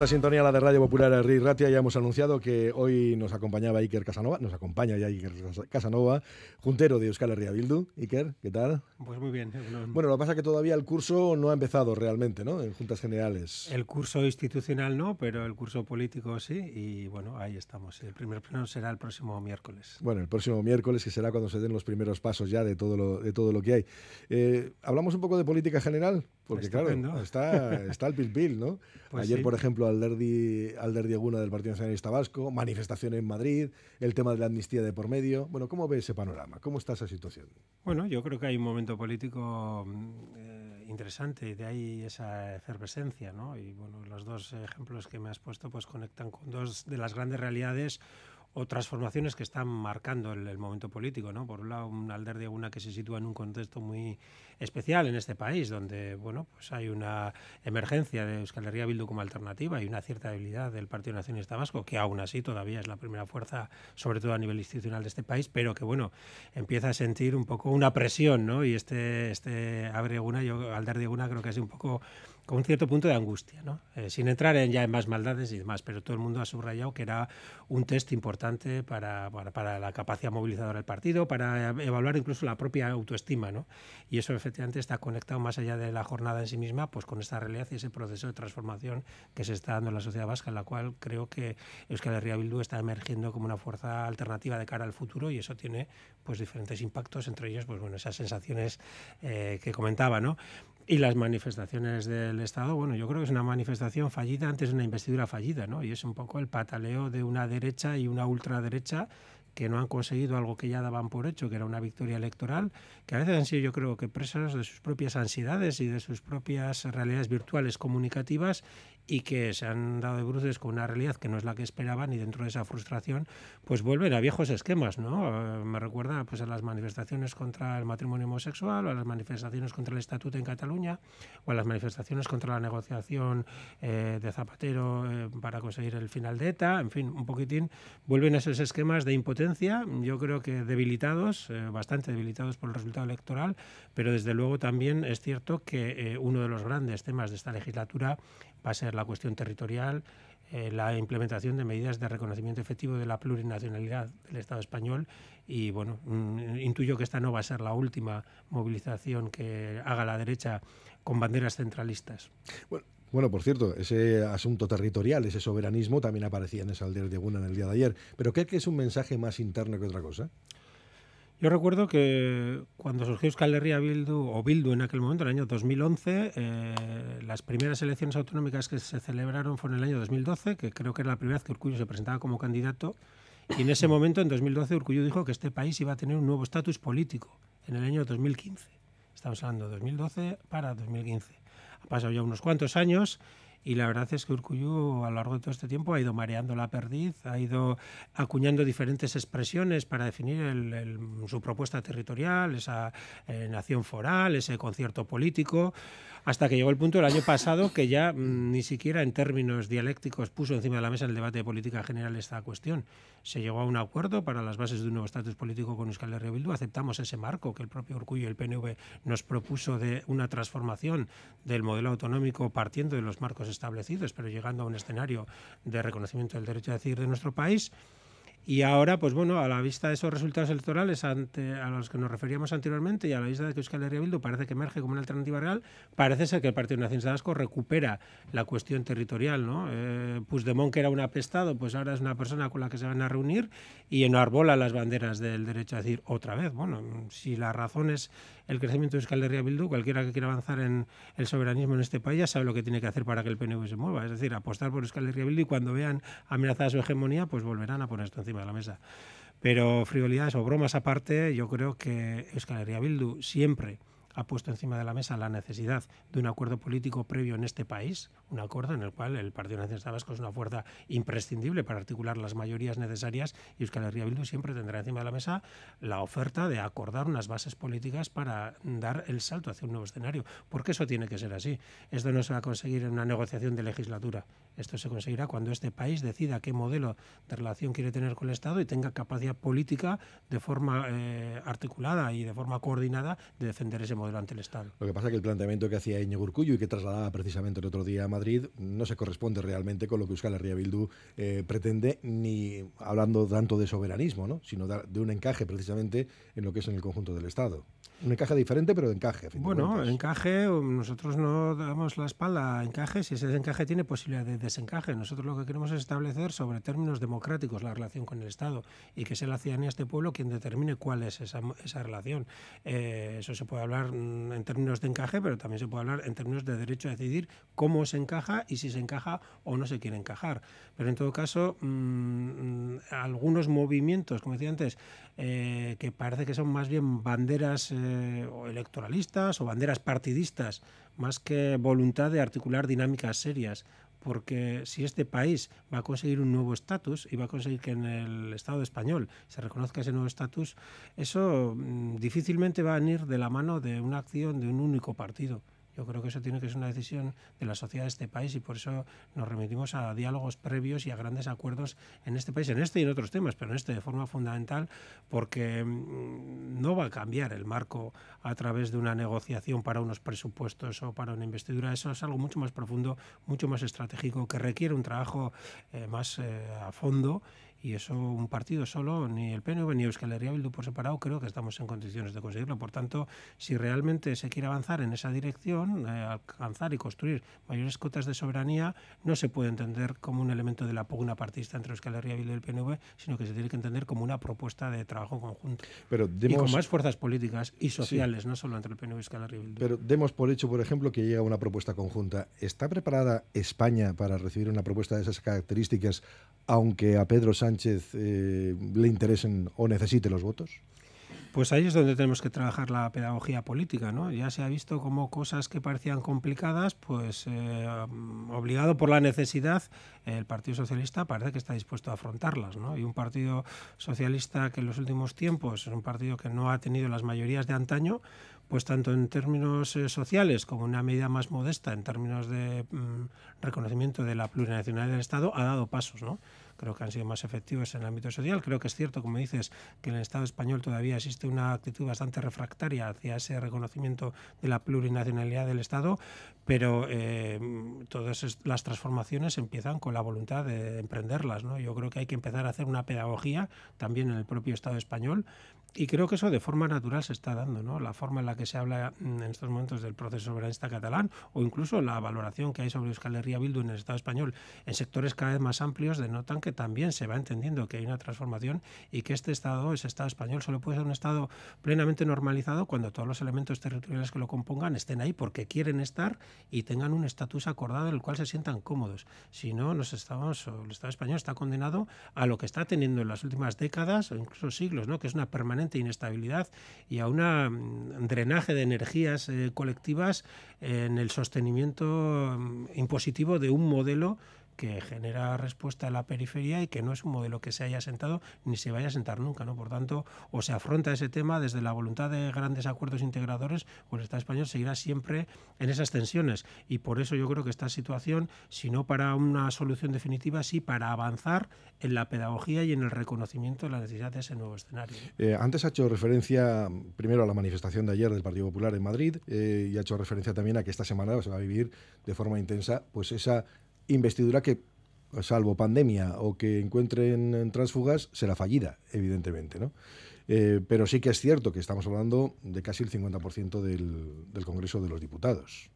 La sintonía la de Radio Popular de Ratia, ya hemos anunciado que hoy nos acompañaba Iker Casanova, nos acompaña ya Iker Casanova, juntero de Euskal Herria Bildu. Iker, ¿qué tal? Pues muy bien. Bueno, lo que pasa es que todavía el curso no ha empezado realmente, ¿no? En Juntas Generales. El curso institucional no, pero el curso político sí, y bueno, ahí estamos. El primer pleno será el próximo miércoles. Bueno, el próximo miércoles, que será cuando se den los primeros pasos ya de todo lo, de todo lo que hay. Eh, ¿Hablamos un poco de política general? Porque claro, está, está el pil, ¿no? Pues Ayer, por ejemplo, Alderdi Alderdi del Partido Nacionalista Vasco, manifestación en Madrid, el tema de la amnistía de por medio. Bueno, ¿cómo ve ese panorama? ¿Cómo está esa situación? Bueno, yo creo que hay un momento político mm, eh, interesante y de ahí esa efervescencia, ¿no? Y bueno, los dos ejemplos que me has puesto pues conectan con dos de las grandes realidades otras formaciones que están marcando el, momento político, ¿no? Por un lado, un Alder de una que se sitúa en un contexto muy especial en este país, donde, bueno, pues hay una emergencia de Euskal Herria Bildu como alternativa y una cierta debilidad del Partido Nacionalista Vasco, que aún así todavía es la primera fuerza, sobre todo a nivel institucional de este país, pero que, bueno, empieza a sentir un poco una presión, ¿no? Y este, este Alder de una creo que es un poco con un cierto punto de angustia, ¿no? Eh, sin entrar en, ya en más maldades y demás, pero todo el mundo ha subrayado que era un test importante para, para, la capacidad movilizadora del partido, para evaluar incluso la propia autoestima. ¿no? Y eso efectivamente está conectado más allá de la jornada en sí misma, pues con esta realidad y ese proceso de transformación que se está dando en la sociedad vasca, en la cual creo que Euskal Herria Bildu está emergiendo como una fuerza alternativa de cara al futuro y eso tiene pues diferentes impactos, entre ellos pues bueno esas sensaciones eh, que comentaba, ¿no? Y las manifestaciones del Estado, bueno, yo creo que es una manifestación fallida antes de una investidura fallida, ¿no? Y es un poco el pataleo de una derecha y una ultraderecha que no han conseguido algo que ya daban por hecho, que era una victoria electoral, que a veces han sido yo creo que presas de sus propias ansiedades y de sus propias realidades virtuales comunicativas y que se han dado de bruces con una realidad que no es la que esperaban y dentro de esa frustración pues vuelven a viejos esquemas, ¿no? Eh, me recuerda pues a las manifestaciones contra el matrimonio homosexual, o a las manifestaciones contra el estatuto en Cataluña o a las manifestaciones contra la negociación eh, de Zapatero eh, para conseguir el final de ETA, en fin, un poquitín vuelven a esos esquemas de impotencia yo creo que debilitados, eh, bastante debilitados por el resultado electoral, pero desde luego también es cierto que eh, uno de los grandes temas de esta legislatura va a ser la cuestión territorial, eh, la implementación de medidas de reconocimiento efectivo de la plurinacionalidad del Estado español y bueno, mm, intuyo que esta no va a ser la última movilización que haga la derecha con banderas centralistas. Bueno, bueno, por cierto, ese asunto territorial, ese soberanismo también aparecía en esa aldea de Guna en el día de ayer. ¿Pero qué que es un mensaje más interno que otra cosa? Yo recuerdo que cuando surgió Euskal Herria Bildu, o Bildu en aquel momento, en el año 2011, eh, las primeras elecciones autonómicas que se celebraron fueron en el año 2012, que creo que era la primera vez que Urcuyo se presentaba como candidato. Y en ese mm. momento, en 2012, Urcuyo dijo que este país iba a tener un nuevo estatus político en el año 2015. Estamos hablando de 2012 para 2015. Ha pasado ya unos cuantos años y la verdad es que Urcuyu a lo largo de todo este tiempo ha ido mareando la perdiz, ha ido acuñando diferentes expresiones para definir su propuesta territorial, esa eh, nación foral, ese concierto político hasta que llegó el punto el año pasado que ya mm, ni siquiera en términos dialécticos puso encima de la mesa en el debate de política general esta cuestión. Se llegó a un acuerdo para las bases de un nuevo estatus político con Euskal Herria Bildu. Aceptamos ese marco que el propio orgullo y el PNV nos propuso de una transformación del modelo autonómico partiendo de los marcos establecidos, pero llegando a un escenario de reconocimiento del derecho a decidir de nuestro país. Y ahora, pues bueno, a la vista de esos resultados electorales ante, a los que nos referíamos anteriormente y a la vista de que Euskal Herria parece que emerge como una alternativa real, parece ser que el Partido de Vasco recupera la cuestión territorial, ¿no? Eh, Puigdemont, que era un apestado, pues ahora es una persona con la que se van a reunir y enarbola las banderas del derecho a decir otra vez. Bueno, si las razones el crecimiento de Euskal Herria Bildu, cualquiera que quiera avanzar en el soberanismo en este país ya sabe lo que tiene que hacer para que el PNV se mueva, es decir, apostar por Euskal Herria Bildu y cuando vean amenazada su hegemonía, pues volverán a poner esto encima de la mesa. Pero frivolidades o bromas aparte, yo creo que Euskal Herria Bildu siempre ha puesto encima de la mesa la necesidad de un acuerdo político previo en este país, un acuerdo en el cual el Partido Nacionalista Vasco es una fuerza imprescindible para articular las mayorías necesarias y Euskal Herria Bildu siempre tendrá encima de la mesa la oferta de acordar unas bases políticas para dar el salto hacia un nuevo escenario, porque eso tiene que ser así. Esto no se va a conseguir en una negociación de legislatura, esto se conseguirá cuando este país decida qué modelo de relación quiere tener con el Estado y tenga capacidad política de forma eh, articulada y de forma coordinada de defender ese modelo ante el Estado. Lo que pasa es que el planteamiento que hacía Iñigo Urcuyo y que trasladaba precisamente el otro día a Madrid no se corresponde realmente con lo que Euskal Herria Bildu eh, pretende, ni hablando tanto de soberanismo, sino de un encaje precisamente en lo que es en el conjunto del Estado. Un encaje diferente, pero de encaje. bueno, encaje, nosotros no damos la espalda a encaje, si ese encaje tiene posibilidad de desencaje. Nosotros lo que queremos es establecer sobre términos democráticos la relación con el Estado y que sea la ciudadanía, este pueblo, quien determine cuál es esa, esa relación. Eh, eso se puede hablar mm, en términos de encaje, pero también se puede hablar en términos de derecho a decidir cómo se encaja y si se encaja o no se quiere encajar. Pero en todo caso, mm, algunos movimientos, como decía antes, eh, que parece que son más bien banderas eh, electoralistas o banderas partidistas, más que voluntad de articular dinámicas serias porque si este país va a conseguir un nuevo estatus y va a conseguir que en el Estado español se reconozca ese nuevo estatus, eso mm, difícilmente va a venir de la mano de una acción de un único partido. Yo creo que eso tiene que ser una decisión de la sociedad de este país y por eso nos remitimos a diálogos previos y a grandes acuerdos en este país, en este y en otros temas, pero en este de forma fundamental, porque mm, no va a cambiar el marco a través de una negociación para unos presupuestos o para una investidura. Eso es algo mucho más profundo, mucho más estratégico, que requiere un trabajo eh, más eh, a fondo y eso un partido solo, ni el PNV ni Euskal Herria Bildu por separado, creo que estamos en condiciones de conseguirlo. Por tanto, si realmente se quiere avanzar en esa dirección, eh, alcanzar y construir mayores cotas de soberanía, no se puede entender como un elemento de la pugna partista entre Euskal Herria Bildu y el PNV, sino que se tiene que entender como una propuesta de trabajo conjunto. Pero demos... Y con más fuerzas políticas y sociales, no solo entre el PNV y Euskal Herria Bildu. Pero demos por hecho, por ejemplo, que llega una propuesta conjunta. ¿Está preparada España para recibir una propuesta de esas características aunque a Pedro Sánchez eh, le interesen o necesite los votos? Pues ahí es donde tenemos que trabajar la pedagogía política, ¿no? Ya se ha visto cómo cosas que parecían complicadas, pues eh, obligado por la necesidad, el Partido Socialista parece que está dispuesto a afrontarlas, ¿no? Y un Partido Socialista que en los últimos tiempos es un partido que no ha tenido las mayorías de antaño, pues tanto en términos eh, sociales como en una medida más modesta en términos de mm, reconocimiento de la plurinacionalidad del Estado, ha dado pasos, ¿no? creo que han sido más efectivos en el ámbito social. Creo que es cierto, como dices, que en el Estado español todavía existe una actitud bastante refractaria hacia ese reconocimiento de la plurinacionalidad del Estado, pero eh, todas las transformaciones empiezan con la voluntad de emprenderlas. ¿no? Yo creo que hay que empezar a hacer una pedagogía también en el propio Estado español y creo que eso de forma natural se está dando, ¿no? La forma en la que se habla en estos momentos del proceso soberanista catalán o incluso la valoración que hay sobre Euskal Herria Bildu en el Estado español en sectores cada vez más amplios denotan que que también se va entendiendo que hay una transformación y que este Estado, ese Estado español, solo puede ser un Estado plenamente normalizado cuando todos los elementos territoriales que lo compongan estén ahí porque quieren estar y tengan un estatus acordado en el cual se sientan cómodos. Si no, el Estado español está condenado a lo que está teniendo en las últimas décadas o incluso siglos, ¿no? que es una permanente inestabilidad y a un mm, drenaje de energías eh, colectivas en el sostenimiento mm, impositivo de un modelo que genera respuesta en la periferia y que no es un modelo que se haya sentado ni se vaya a sentar nunca. ¿no? Por tanto, o se afronta ese tema desde la voluntad de grandes acuerdos integradores, o el Estado español seguirá siempre en esas tensiones. Y por eso yo creo que esta situación, si no para una solución definitiva, sí para avanzar en la pedagogía y en el reconocimiento de la necesidad de ese nuevo escenario. Eh, antes ha hecho referencia primero a la manifestación de ayer del Partido Popular en Madrid eh, y ha hecho referencia también a que esta semana se va a vivir de forma intensa pues esa investidura que, salvo pandemia o que encuentren transfugas, será fallida, evidentemente. ¿no? Eh, pero sí que es cierto que estamos hablando de casi el 50% del, Congreso de los Diputados.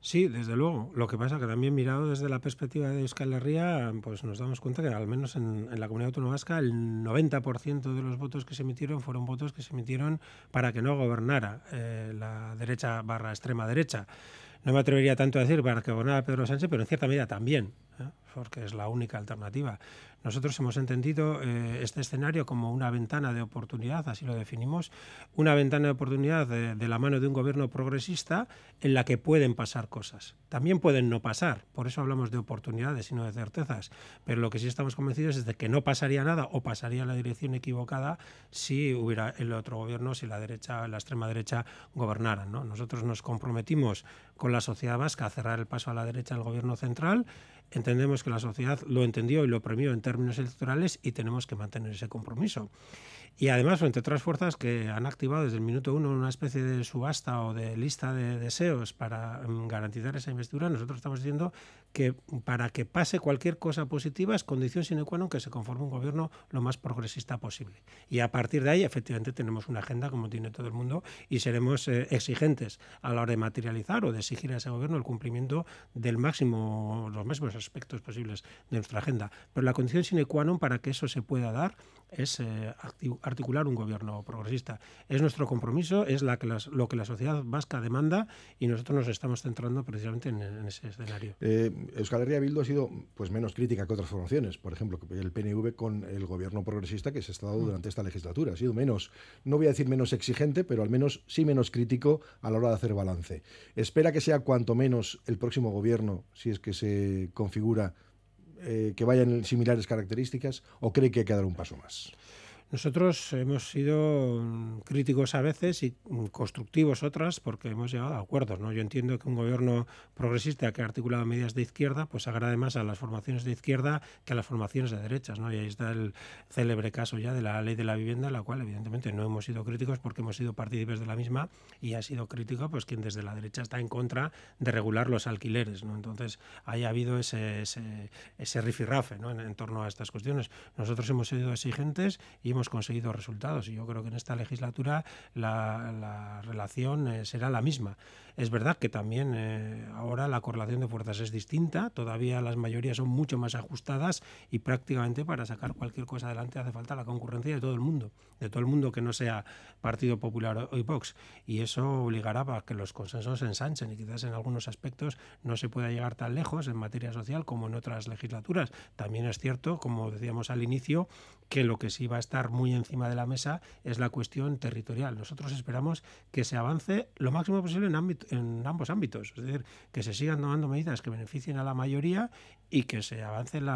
Sí, desde luego. Lo que pasa que también mirado desde la perspectiva de Euskal Herria, pues nos damos cuenta que al menos en, la comunidad autónoma vasca el 90% de los votos que se emitieron fueron votos que se emitieron para que no gobernara eh, la derecha barra extrema derecha no me atrevería tanto a decir que a Pedro Sánchez, pero en cierta medida también. ¿eh? porque es la única alternativa. Nosotros hemos entendido eh, este escenario como una ventana de oportunidad, así lo definimos, una ventana de oportunidad de, la mano de un gobierno progresista en la que pueden pasar cosas. También pueden no pasar, por eso hablamos de oportunidades y no de certezas, pero lo que sí estamos convencidos es de que no pasaría nada o pasaría en la dirección equivocada si hubiera el otro gobierno, si la derecha, la extrema derecha gobernara. Nosotros nos comprometimos con la sociedad vasca a cerrar el paso a la derecha del gobierno central Entendemos que la sociedad lo entendió y lo premió en términos electorales y tenemos que mantener ese compromiso. Y además, entre otras fuerzas que han activado desde el minuto uno una especie de subasta o de lista de deseos para mm, garantizar esa investidura, nosotros estamos diciendo que para que pase cualquier cosa positiva es condición sine qua non que se conforme un gobierno lo más progresista posible. Y a partir de ahí, efectivamente, tenemos una agenda como tiene todo el mundo y seremos eh, exigentes a la hora de materializar o de exigir a ese gobierno el cumplimiento del máximo, los máximos aspectos posibles de nuestra agenda. Pero la condición sine qua non para que eso se pueda dar es eh, activo articular un gobierno progresista. Es nuestro compromiso, es la lo que la sociedad vasca demanda y nosotros nos estamos centrando precisamente en, ese escenario. Eh, Euskal Herria Bildu ha sido pues menos crítica que otras formaciones, por ejemplo, el PNV con el gobierno progresista que se ha estado mm. durante esta legislatura. Ha sido menos, no voy a decir menos exigente, pero al menos sí menos crítico a la hora de hacer balance. Espera que sea cuanto menos el próximo gobierno, si es que se configura eh, que vayan en similares características o cree que hay que dar un paso más? Nosotros hemos sido mm, críticos a veces y mm, constructivos otras porque hemos llegado a acuerdos. ¿no? Yo entiendo que un gobierno progresista que ha articulado medidas de izquierda pues agrade más a las formaciones de izquierda que a las formaciones de derechas. ¿no? Y ahí está el célebre caso ya de la ley de la vivienda, la cual evidentemente no hemos sido críticos porque hemos sido partícipes de la misma y ha sido crítico pues quien desde la derecha está en contra de regular los alquileres. ¿no? Entonces haya habido ese, ese, ese rifirrafe ¿no? en, torno a estas cuestiones. Nosotros hemos sido exigentes y hemos hemos conseguido resultados. Y yo creo que en esta legislatura la, la eh, será la misma. Es verdad que también eh, ahora la correlación de fuerzas es distinta, todavía las mayorías son mucho más ajustadas y prácticamente para sacar cualquier cosa adelante hace falta la concurrencia de todo el mundo, de todo el mundo que no sea Partido Popular o Vox. Y eso obligará a que los consensos se ensanchen y quizás en algunos aspectos no se pueda llegar tan lejos en materia social como en otras legislaturas. También es cierto, como decíamos al inicio, que lo que sí va a estar muy encima de la mesa es la cuestión territorial. Nosotros esperamos que se avance lo máximo posible en, ambos ámbitos, es decir, que se sigan tomando medidas que beneficien a la mayoría y que se avance el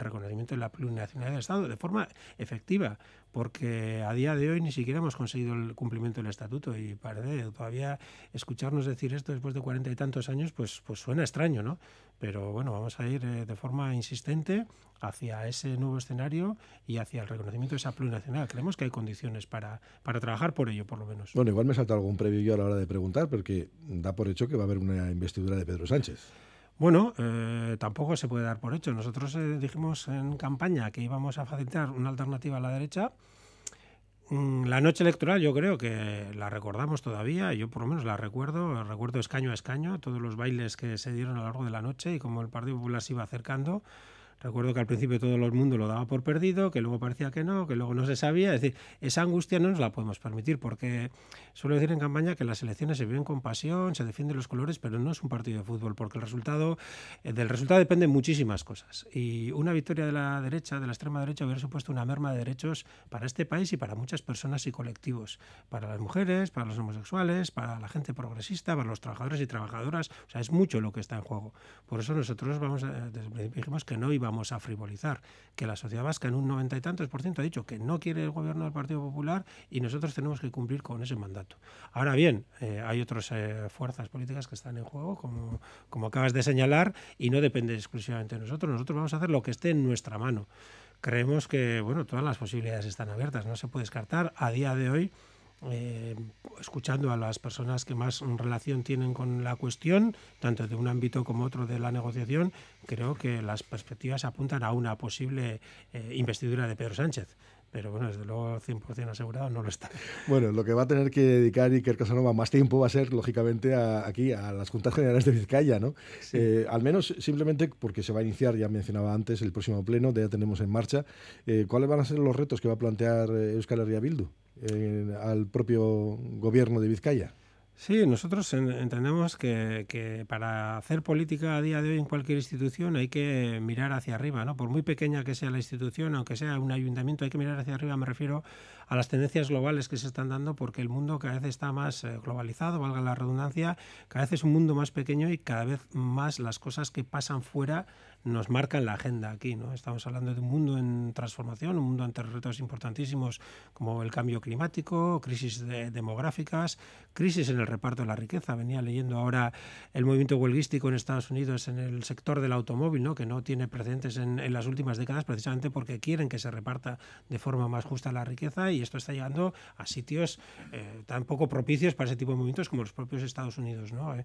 reconocimiento de la plurinacionalidad del Estado de forma efectiva, porque a día de hoy ni siquiera hemos conseguido el cumplimiento del estatuto y parece todavía escucharnos decir esto después de cuarenta y tantos años, pues, pues suena extraño, ¿no? pero bueno, vamos a ir eh, de forma insistente hacia ese nuevo escenario y hacia el reconocimiento de esa plurinacional. Creemos que hay condiciones para, trabajar por ello, por lo menos. Bueno, igual me salta algún previo yo a la hora de preguntar, porque da por hecho que va a haber una investidura de Pedro Sánchez. Bueno, eh, tampoco se puede dar por hecho. Nosotros eh, dijimos en campaña que íbamos a facilitar una alternativa a la derecha Mm, la noche electoral yo creo que la recordamos todavía, yo por lo menos la recuerdo, recuerdo escaño a escaño, todos los bailes que se dieron a lo largo de la noche y como el Partido Popular se iba acercando. Recuerdo que al principio todo el mundo lo daba por perdido, que luego parecía que no, que luego no se sabía. Es decir, esa angustia no nos la podemos permitir, porque suelo decir en campaña que las elecciones se viven con pasión, se defienden los colores, pero no es un partido de fútbol, porque el resultado, eh, del resultado dependen muchísimas cosas. Y una victoria de la derecha, de la extrema derecha, hubiera supuesto una merma de derechos para este país y para muchas personas y colectivos, para las mujeres, para los homosexuales, para la gente progresista, para los trabajadores y trabajadoras. O sea, es mucho lo que está en juego. Por eso nosotros vamos a, dijimos que no iba vamos a frivolizar, que la sociedad vasca en un noventa y tantos por ciento ha dicho que no quiere el gobierno del Partido Popular y nosotros tenemos que cumplir con ese mandato. Ahora bien, eh, hay otras eh, fuerzas políticas que están en juego, como, como acabas de señalar, y no depende exclusivamente de nosotros. Nosotros vamos a hacer lo que esté en nuestra mano. Creemos que bueno, todas las posibilidades están abiertas, no se puede descartar. A día de hoy, eh, escuchando a las personas que más relación tienen con la cuestión, tanto de un ámbito como otro de la negociación, creo que las perspectivas apuntan a una posible eh, investidura de Pedro Sánchez pero bueno, desde luego 100% asegurado no lo está. Bueno, lo que va a tener que dedicar Iker Casanova más tiempo va a ser, lógicamente, aquí, a las Juntas Generales de Vizcaya, ¿no? Eh, al menos simplemente porque se va a iniciar, ya mencionaba antes, el próximo pleno, ya tenemos en marcha. ¿Cuáles van a ser los retos que va a plantear Euskal Herria Bildu? al propio gobierno de Vizcaya. Sí, nosotros entendemos que, que, para hacer política a día de hoy en cualquier institución hay que mirar hacia arriba, ¿no? Por muy pequeña que sea la institución, aunque sea un ayuntamiento, hay que mirar hacia arriba, me refiero a las tendencias globales que se están dando porque el mundo cada vez está más eh, globalizado, valga la redundancia, cada vez es un mundo más pequeño y cada vez más las cosas que pasan fuera nos marcan la agenda aquí. ¿no? Estamos hablando de un mundo en transformación, un mundo ante retos importantísimos como el cambio climático, crisis demográficas, crisis en el reparto de la riqueza. Venía leyendo ahora el movimiento huelguístico en Estados Unidos en el sector del automóvil, ¿no? que no tiene precedentes en, las últimas décadas precisamente porque quieren que se reparta de forma más justa la riqueza y esto está llegando a sitios eh, tan poco propicios para ese tipo de movimientos como los propios Estados Unidos. ¿no? Eh,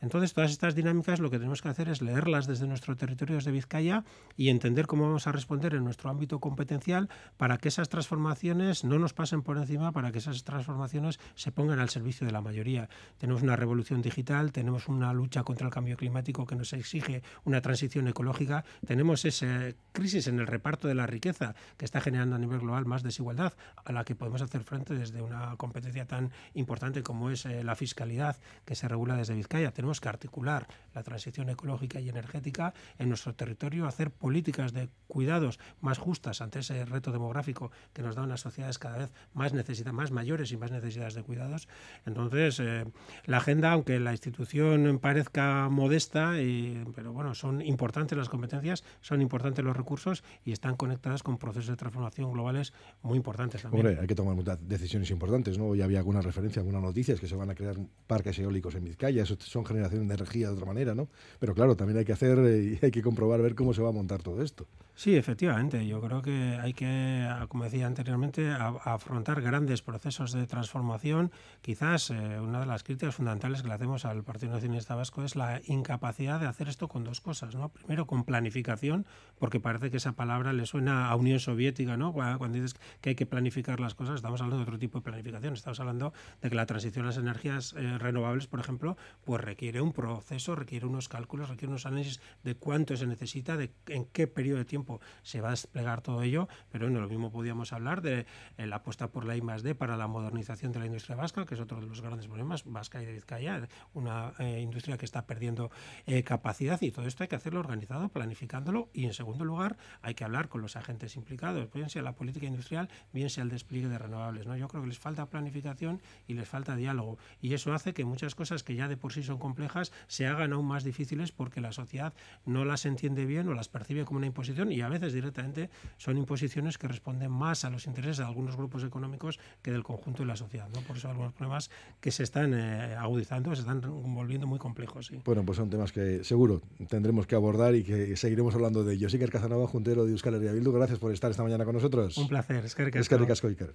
entonces, todas estas dinámicas lo que tenemos que hacer es leerlas desde nuestro territorio de Vizcaya y entender cómo vamos a responder en nuestro ámbito competencial para que esas transformaciones no nos pasen por encima, para que esas transformaciones se pongan al servicio de la mayoría. Tenemos una revolución digital, tenemos una lucha contra el cambio climático que nos exige una transición ecológica, tenemos esa crisis en el reparto de la riqueza que está generando a nivel global más desigualdad a la que podemos hacer frente desde una competencia tan importante como es eh, la fiscalidad que se regula desde Vizcaya. Tenemos que articular la transición ecológica y energética en nuestro territorio, hacer políticas de cuidados más justas ante ese reto demográfico que nos da unas sociedades cada vez más necesita, más mayores y más necesidades de cuidados. Entonces, eh, la agenda, aunque la institución parezca modesta, y, pero bueno, son importantes las competencias, son importantes los recursos y están conectadas con procesos de transformación globales muy importantes también. Hombre, hay que tomar muchas decisiones importantes, ¿no? Ya había alguna referencia, algunas noticias que se van a crear parques eólicos en Vizcaya, eso son generaciones de energía de otra manera, ¿no? Pero claro, también hay que hacer eh, y hay que comprobar, ver cómo se va a montar todo esto. Sí, efectivamente. Yo creo que hay que, ah, como decía anteriormente, afrontar grandes procesos de transformación. Quizás eh, una de las críticas fundamentales que le hacemos al Partido Nacionalista Vasco es la incapacidad de hacer esto con dos cosas. ¿no? Primero, con planificación, porque parece que esa palabra le suena a Unión Soviética. ¿no? Cuando dices que hay que planificar las cosas, estamos hablando de otro tipo de planificación. Estamos hablando de que la transición a las energías eh, renovables, por ejemplo, pues requiere un proceso, requiere unos cálculos, requiere unos análisis de cuánto se necesita, de en qué periodo de tiempo pues, se va a desplegar todo ello, pero bueno, lo mismo podíamos hablar de eh, la apuesta por la I +D para la modernización de la industria vasca, que es otro de los grandes problemas, vasca y de Vizcaya, una eh, industria que está perdiendo eh, capacidad y todo esto hay que hacerlo organizado, planificándolo y en segundo lugar hay que hablar con los agentes implicados, bien sea la política industrial, bien sea el despliegue de renovables. ¿no? Yo creo que les falta planificación y les falta diálogo y eso hace que muchas cosas que ya de por sí son complejas se hagan aún más difíciles porque la sociedad no las entiende bien o las percibe como una imposición y a veces directamente son imposiciones que responden más a los intereses de algunos grupos económicos que del conjunto de la sociedad. Por eso algunos problemas que se están eh, agudizando, se están volviendo muy complejos. Bueno, pues son temas que seguro tendremos que abordar y que seguiremos hablando de ellos. Iker Casanova, juntero de Euskal Herria Bildu, gracias por estar esta mañana con nosotros. Un placer, es que Iker.